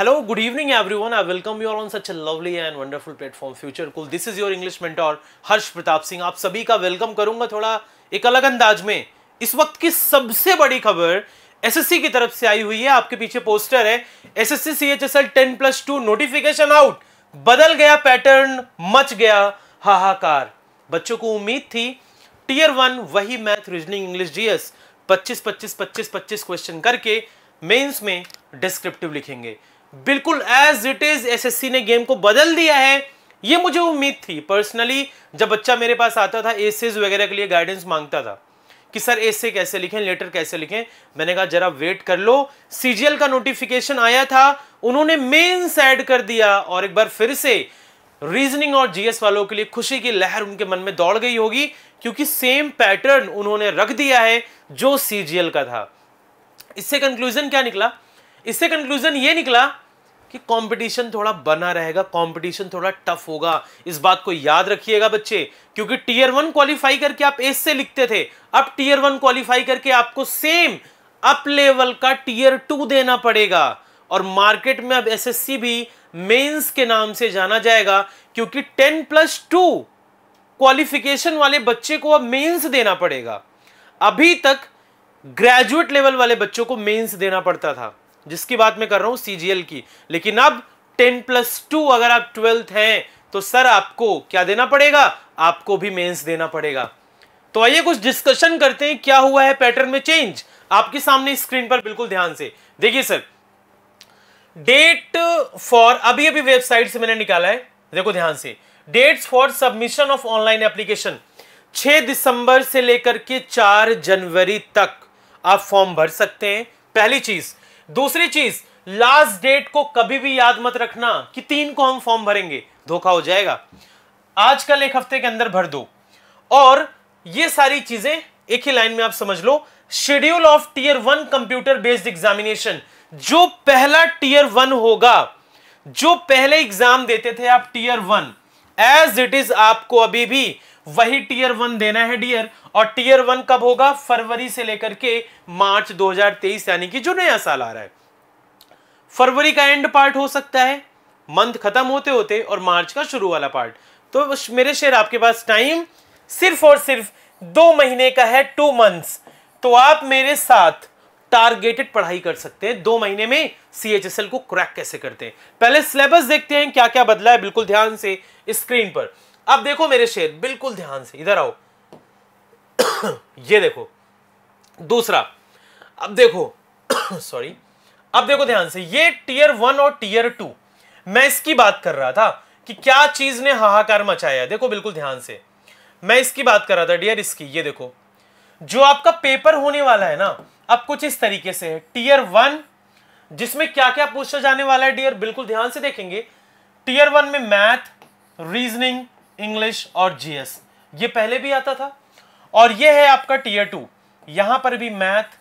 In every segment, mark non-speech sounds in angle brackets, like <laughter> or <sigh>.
Hello, good evening everyone. I welcome you all on such lovely and wonderful platform Future kul this is your English English mentor Harsh Pratap Singh आप सभी का welcome करूंगा थोड़ा एक अलग अंदाज में इस वक्त की सबसे बड़ी खबर एसएससी की तरफ से आई हुई है आपके पीछे पोस्टर है SSC CHSL 10 plus two notification out बदल गया पैटर्न मच गया हाहाकार बच्चों को उम्मीद थी टीयर वन वही math reasoning English GS 25 25 25 25 question करके मेंस में डिस्क्रिप्टिव लिखेंगे बिल्कुल एज इट इज एसएससी ने गेम को बदल दिया है ये मुझे उम्मीद थी पर्सनली जब बच्चा मेरे पास आता था एसेज वगैरह के लिए गाइडेंस मांगता था कि सर एसे कैसे लिखें लेटर कैसे लिखें मैंने कहा जरा वेट कर लो सीजीएल का नोटिफिकेशन आया था उन्होंने मेन्स एड कर दिया और एक बार फिर से रीजनिंग और जीएस वालों के लिए खुशी की लहर उनके मन में दौड़ गई होगी क्योंकि सेम पैटर्न उन्होंने रख दिया है जो सीजीएल का था इससे कंक्लूजन क्या निकला इससे कंक्लूजन ये निकला कि कंपटीशन थोड़ा बना रहेगा कंपटीशन थोड़ा टफ होगा इस बात को याद रखिएगा बच्चे क्योंकि टीयर वन क्वालिफाई करके आप एस से लिखते थे अब टीयर वन क्वालिफाई करके आपको सेम अप लेवल का टीयर टू देना पड़ेगा और मार्केट में अब एसएससी भी मेंस के नाम से जाना जाएगा क्योंकि टेन प्लस टू क्वालिफिकेशन वाले बच्चे को अब मेन्स देना पड़ेगा अभी तक ग्रेजुएट लेवल वाले बच्चों को मेन्स देना पड़ता था जिसकी बात मैं कर रहा हूं सीजीएल की लेकिन अब टेन प्लस टू अगर आप ट्वेल्थ हैं तो सर आपको क्या देना पड़ेगा आपको भी मेंस देना पड़ेगा तो आइए कुछ डिस्कशन करते हैं क्या हुआ है पैटर्न में चेंज आपके सामने स्क्रीन पर बिल्कुल ध्यान से देखिए सर डेट फॉर अभी अभी वेबसाइट से मैंने निकाला है देखो ध्यान से dates for submission of online application 6 दिसंबर से लेकर के 4 जनवरी तक आप फॉर्म भर सकते हैं पहली चीज दूसरी चीज लास्ट डेट को कभी भी याद मत रखना कि तीन को हम फॉर्म भरेंगे धोखा हो जाएगा आज कल एक हफ्ते के अंदर भर दो और ये सारी चीजें एक ही लाइन में आप समझ लो schedule of tier one computer based examination जो पहला टीयर वन होगा जो पहले एग्जाम देते थे आप tier one as it is आपको अभी भी वही टीयर वन देना है डियर और टीयर वन कब होगा फरवरी से लेकर के मार्च 2023 यानी कि जो नया साल आ रहा है फरवरी का एंड पार्ट हो सकता है मंथ खत्म होते होते और मार्च का शुरू वाला पार्ट तो मेरे शेयर आपके पास टाइम सिर्फ और सिर्फ दो महीने का है टू मंथ्स तो आप मेरे साथ टारगेटेड पढ़ाई कर सकते हैं दो महीने में सीएचएसएल को क्रैक कैसे करते हैं पहले सिलेबस देखते हैं क्या क्या बदला है बिल्कुल ध्यान से स्क्रीन पर अब देखो मेरे शेर बिल्कुल ध्यान से इधर आओ <coughs> ये देखो दूसरा अब देखो सॉरी <coughs> अब देखो ध्यान से ये टीयर वन और टीयर टू मैं इसकी बात कर रहा था कि क्या चीज ने हाहाकार मचाया देखो बिल्कुल ध्यान से मैं इसकी बात कर रहा था डियर इसकी ये देखो जो आपका पेपर होने वाला है ना अब कुछ इस तरीके से है टीयर वन जिसमें क्या क्या पूछा जाने वाला है डियर बिल्कुल ध्यान से देखेंगे टीयर वन में मैथ रीजनिंग इंग्लिश और जीएस ये पहले भी आता था और ये है आपका टीयर टू यहां पर भी मैथ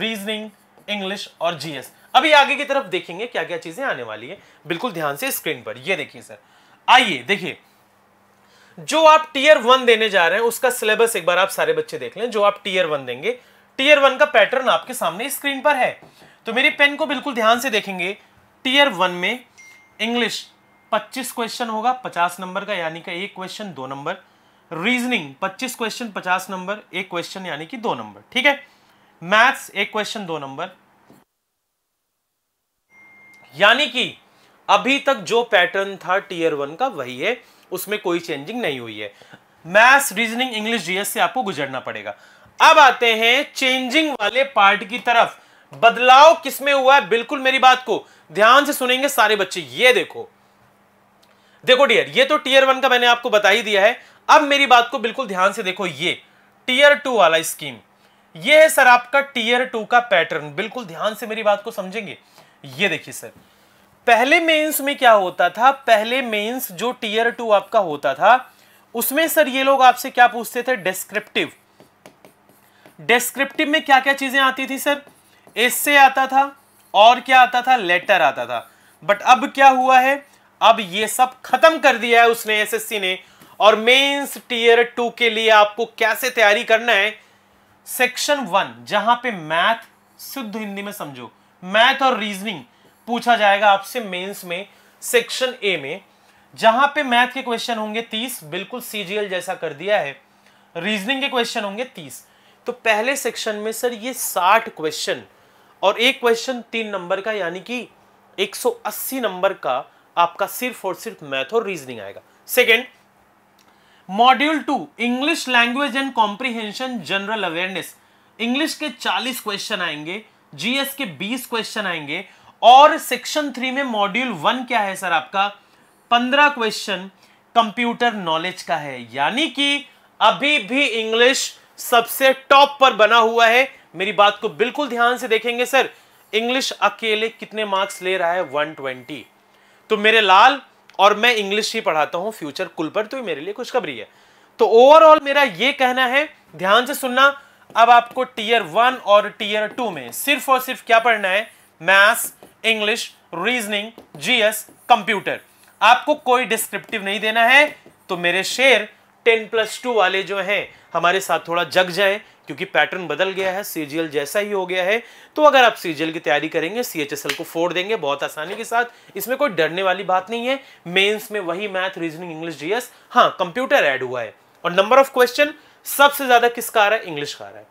रीजनिंग इंग्लिश और जीएस अभी आगे की तरफ देखेंगे क्या क्या चीजें आने वाली है बिल्कुल ध्यान से स्क्रीन पर ये देखिए सर आइए देखिए जो आप टीयर वन देने जा रहे हैं उसका सिलेबस एक बार आप सारे बच्चे देख लें जो आप टीयर वन देंगे टीयर वन का पैटर्न आपके सामने स्क्रीन पर है तो मेरी पेन को बिल्कुल ध्यान से देखेंगे टीयर वन में इंग्लिश 25 क्वेश्चन होगा 50 नंबर का यानी कि एक क्वेश्चन दो नंबर रीजनिंग 25 क्वेश्चन 50 नंबर एक क्वेश्चन यानी कि दो नंबर ठीक है मैथ्स एक क्वेश्चन दो नंबर यानी कि अभी तक जो पैटर्न था टीयर वन का वही है उसमें कोई चेंजिंग नहीं हुई है मैथ्स रीजनिंग इंग्लिश जीएस से आपको गुजरना पड़ेगा अब आते हैं चेंजिंग वाले पार्ट की तरफ बदलाव किसमें हुआ है बिल्कुल मेरी बात को ध्यान से सुनेंगे सारे बच्चे ये देखो देखो डियर ये तो टीयर वन का मैंने आपको बता ही दिया है अब मेरी बात को बिल्कुल ध्यान से देखो ये टीयर टू वाला स्कीम ये है सर आपका टीयर टू का पैटर्न बिल्कुल ध्यान से मेरी बात को समझेंगे ये देखिए सर पहले मेंस में क्या होता था पहले मेंस जो टीयर टू आपका होता था उसमें सर ये लोग आपसे क्या पूछते थे डिस्क्रिप्टिव डिस्क्रिप्टिव में क्या क्या चीजें आती थी सर से आता था और क्या आता था लेटर आता था बट अब क्या हुआ है अब ये सब खत्म कर दिया है उसने एसएससी ने और मेंस टीयर टू के लिए आपको कैसे तैयारी करना है सेक्शन वन जहां पे मैथ शुद्ध हिंदी में समझो मैथ और रीजनिंग पूछा जाएगा आपसे मेंस में सेक्शन ए में जहां पे मैथ के क्वेश्चन होंगे तीस बिल्कुल सीजीएल जैसा कर दिया है रीजनिंग के क्वेश्चन होंगे तीस तो पहले सेक्शन में सर ये साठ क्वेश्चन और एक क्वेश्चन तीन नंबर का यानी कि 180 नंबर का आपका सिर्फ और सिर्फ मैथ और रीजनिंग आएगा second module two English language and comprehension general awareness English के 40 क्वेश्चन आएंगे जीएस के 20 क्वेश्चन आएंगे और सेक्शन थ्री में मॉड्यूल वन क्या है सर आपका 15 क्वेश्चन कंप्यूटर नॉलेज का है यानी कि अभी भी इंग्लिश सबसे टॉप पर बना हुआ है मेरी बात को बिल्कुल ध्यान से देखेंगे सर इंग्लिश अकेले कितने मार्क्स ले रहा है 120 तो मेरे लाल और मैं इंग्लिश ही पढ़ाता हूं फ्यूचर कुल पर तो मेरे लिए खुशखबरी है तो ओवरऑल मेरा ये कहना है ध्यान से सुनना अब आपको टीयर वन और टीयर टू में सिर्फ और सिर्फ क्या पढ़ना है maths English reasoning GS computer आपको कोई डिस्क्रिप्टिव नहीं देना है तो मेरे शेर टेन प्लस टू वाले जो हैं हमारे साथ थोड़ा जग जाएं क्योंकि पैटर्न बदल गया है सी जैसा ही हो गया है तो अगर आप सी की तैयारी करेंगे सी को फोड़ देंगे बहुत आसानी के साथ इसमें कोई डरने वाली बात नहीं है मेंस में वही मैथ रीजनिंग इंग्लिश जीएस हाँ कंप्यूटर ऐड हुआ है और नंबर ऑफ क्वेश्चन सबसे ज्यादा किसका आ रहा है इंग्लिश का आ रहा है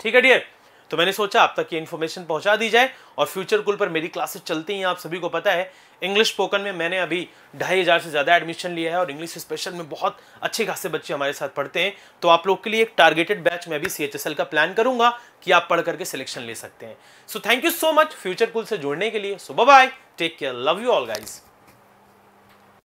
ठीक है डियर तो मैंने सोचा आप तक ये इन्फॉर्मेशन पहुंचा दी जाए और फ्यूचर कुल पर मेरी क्लासेस चलती हैं आप सभी को पता है इंग्लिश स्पोकन में मैंने अभी ढाई हज़ार से ज़्यादा एडमिशन लिया है और इंग्लिश स्पेशल में बहुत अच्छे खासे बच्चे हमारे साथ पढ़ते हैं तो आप लोग के लिए एक टारगेटेड बैच में भी सी का प्लान करूंगा कि आप पढ़ करके सिलेक्शन ले सकते हैं so thank you so much Future kul से जुड़ने के लिए so bye take care love you all guys